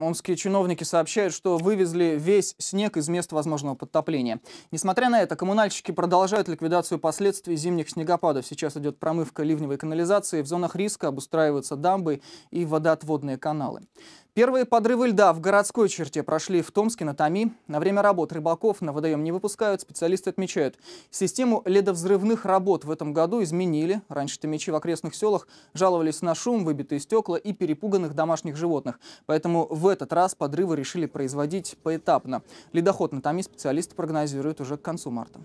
Омские чиновники сообщают, что вывезли весь снег из мест возможного подтопления. Несмотря на это, коммунальщики продолжают ликвидацию последствий зимних снегопадов. Сейчас идет промывка ливневой канализации, в зонах риска обустраиваются дамбы и водоотводные каналы. Первые подрывы льда в городской черте прошли в Томске на Томи. На время работ рыбаков на водоем не выпускают. Специалисты отмечают, систему ледовзрывных работ в этом году изменили. Раньше томичи в окрестных селах жаловались на шум, выбитые стекла и перепуганных домашних животных. Поэтому в этот раз подрывы решили производить поэтапно. Ледоход на Томи специалисты прогнозируют уже к концу марта.